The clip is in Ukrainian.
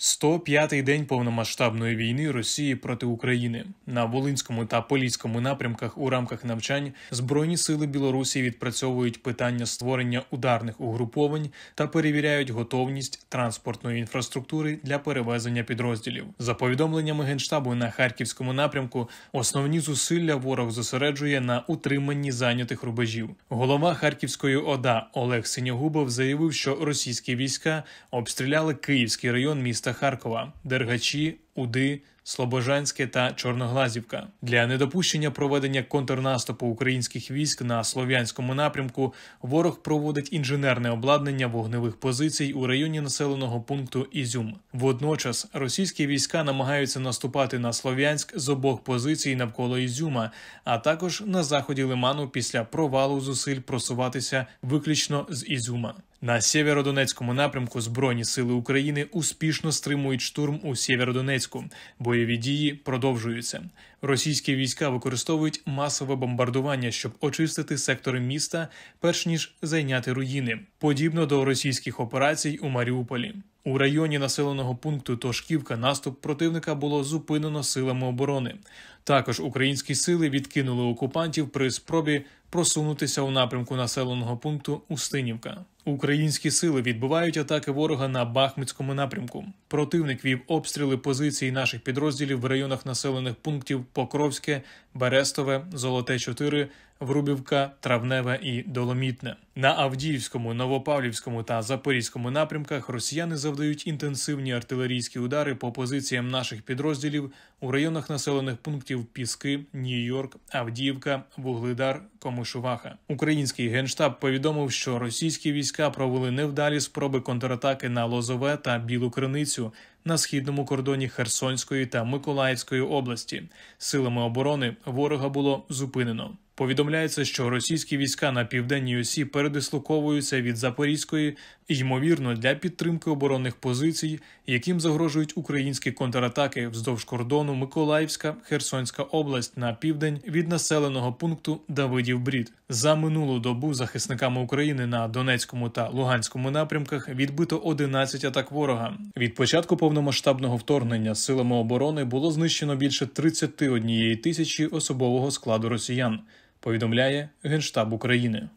105-й день повномасштабної війни Росії проти України на Волинському та Поліському напрямках у рамках навчань збройні сили Білорусі відпрацьовують питання створення ударних угруповань та перевіряють готовність транспортної інфраструктури для перевезення підрозділів. За повідомленнями генштабу на харківському напрямку, основні зусилля ворог зосереджує на утриманні зайнятих рубежів. Голова Харківської ОДА Олег Синьогубов заявив, що російські війська обстріляли київський район міста. Харкова, Дергачі, Уди, Слобожанське та Чорноглазівка для недопущення проведення контрнаступу українських військ на слов'янському напрямку. Ворог проводить інженерне обладнання вогневих позицій у районі населеного пункту Ізюм. Водночас російські війська намагаються наступати на Слов'янськ з обох позицій навколо Ізюма, а також на заході лиману після провалу зусиль просуватися виключно з Ізюма. На сєвєродонецькому напрямку Збройні сили України успішно стримують штурм у Сєвєродонецьку. Донецьку. Бойові дії продовжуються. Російські війська використовують масове бомбардування, щоб очистити сектори міста, перш ніж зайняти руїни, подібно до російських операцій у Маріуполі. У районі населеного пункту Тошківка наступ противника було зупинено силами оборони. Також українські сили відкинули окупантів при спробі просунутися у напрямку населеного пункту Устинівка. Українські сили відбувають атаки ворога на Бахмутському напрямку. Противник вів обстріли позицій наших підрозділів в районах населених пунктів Покровське, Берестове, Золоте, 4 Врубівка, Травневе і Доломітне. На Авдіївському, Новопавлівському та Запорізькому напрямках росіяни завдають інтенсивні артилерійські удари по позиціям наших підрозділів у районах населених пунктів Піски, Нью-Йорк, Авдіївка, Вугледар, Комишуваха. Український генштаб повідомив, що російські війська провели невдалі спроби контратаки на Лозове та Білу Криницю на східному кордоні Херсонської та Миколаївської області. Силами оборони ворога було зупинено. Повідомляється, що російські війська на південній осі передислоковуються від Запорізької ймовірно, для підтримки оборонних позицій, яким загрожують українські контратаки вздовж кордону Миколаївська Херсонська область на південь від населеного пункту Давидів Брід. За минулу добу захисниками України на Донецькому та Луганському напрямках відбито 11 атак ворога. Від початку повномасштабного вторгнення силами оборони було знищено більше 31 тисячі особового складу росіян. Повідомляє Генштаб України.